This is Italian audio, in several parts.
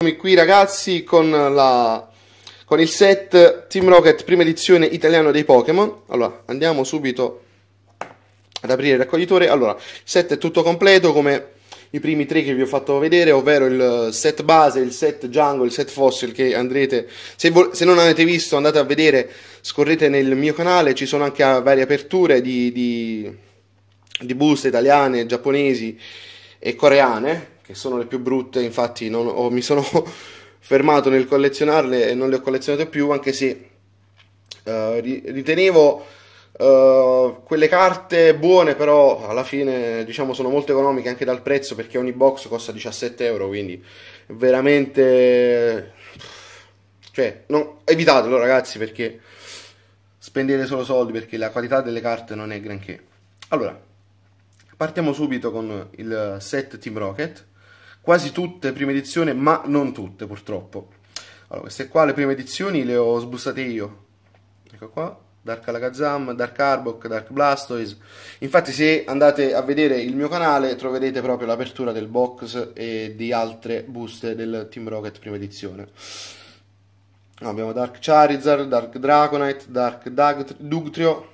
Siamo qui ragazzi con, la, con, il set Team Rocket prima edizione italiano dei Pokémon Allora andiamo subito ad aprire il raccoglitore Allora il set è tutto completo come i primi tre che vi ho fatto vedere Ovvero il set base, il set jungle, il set fossil che andrete se, se non avete visto andate a vedere scorrete nel mio canale Ci sono anche ah, varie aperture di, di, di buste italiane, giapponesi e coreane che sono le più brutte, infatti non, oh, mi sono fermato nel collezionarle e non le ho collezionate più, anche se uh, ritenevo uh, quelle carte buone, però alla fine diciamo sono molto economiche anche dal prezzo, perché ogni box costa 17 euro, quindi veramente... Cioè, non, evitatelo ragazzi, perché spendete solo soldi, perché la qualità delle carte non è granché. Allora, partiamo subito con il set Team Rocket quasi tutte prime edizioni, ma non tutte purtroppo. Allora, queste qua le prime edizioni le ho sbussate io. Ecco qua, Dark Alagazam, Dark Arbok, Dark Blastoise. Infatti se andate a vedere il mio canale troverete proprio l'apertura del box e di altre buste del Team Rocket prima edizione. Abbiamo Dark Charizard, Dark Dragonite, Dark Dugtrio,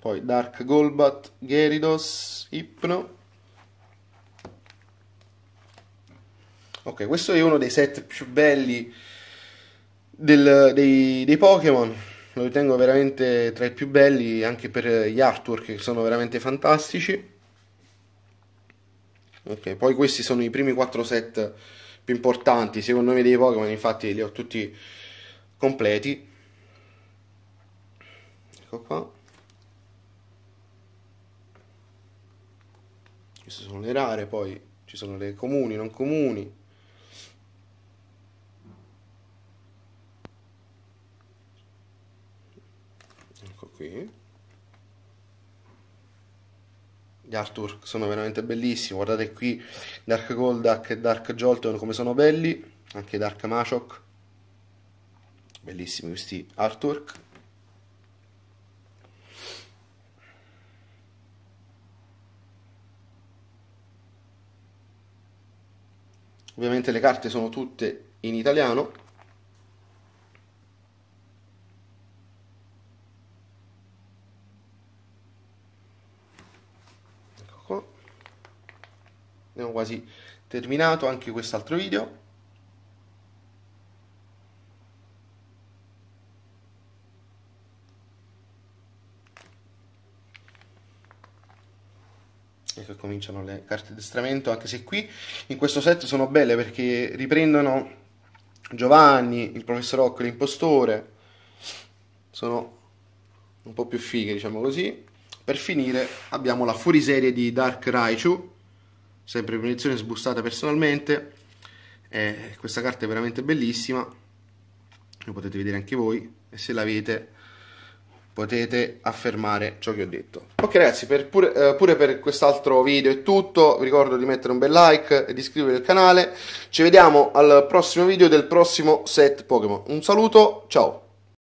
poi Dark Golbat, Geridos, Ipno, Ok, questo è uno dei set più belli del, dei, dei Pokémon. Lo ritengo veramente tra i più belli anche per gli artwork che sono veramente fantastici. Ok, poi questi sono i primi 4 set più importanti secondo me dei Pokémon, infatti li ho tutti completi. Ecco qua. Queste sono le rare, poi ci sono le comuni, non comuni. qui gli artwork sono veramente bellissimi guardate qui Dark Goldak e Dark Jolteon come sono belli anche Dark Machok bellissimi questi artwork ovviamente le carte sono tutte in italiano abbiamo quasi terminato anche quest'altro video ecco cominciano le carte addestramento anche se qui in questo set sono belle perché riprendono Giovanni, il professor Occo l'impostore sono un po' più fighe diciamo così per finire abbiamo la fuoriserie di Dark Raichu sempre munizione sbustata personalmente eh, questa carta è veramente bellissima lo potete vedere anche voi e se l'avete potete affermare ciò che ho detto ok ragazzi per pure, eh, pure per quest'altro video è tutto vi ricordo di mettere un bel like e di iscrivervi al canale ci vediamo al prossimo video del prossimo set Pokémon un saluto ciao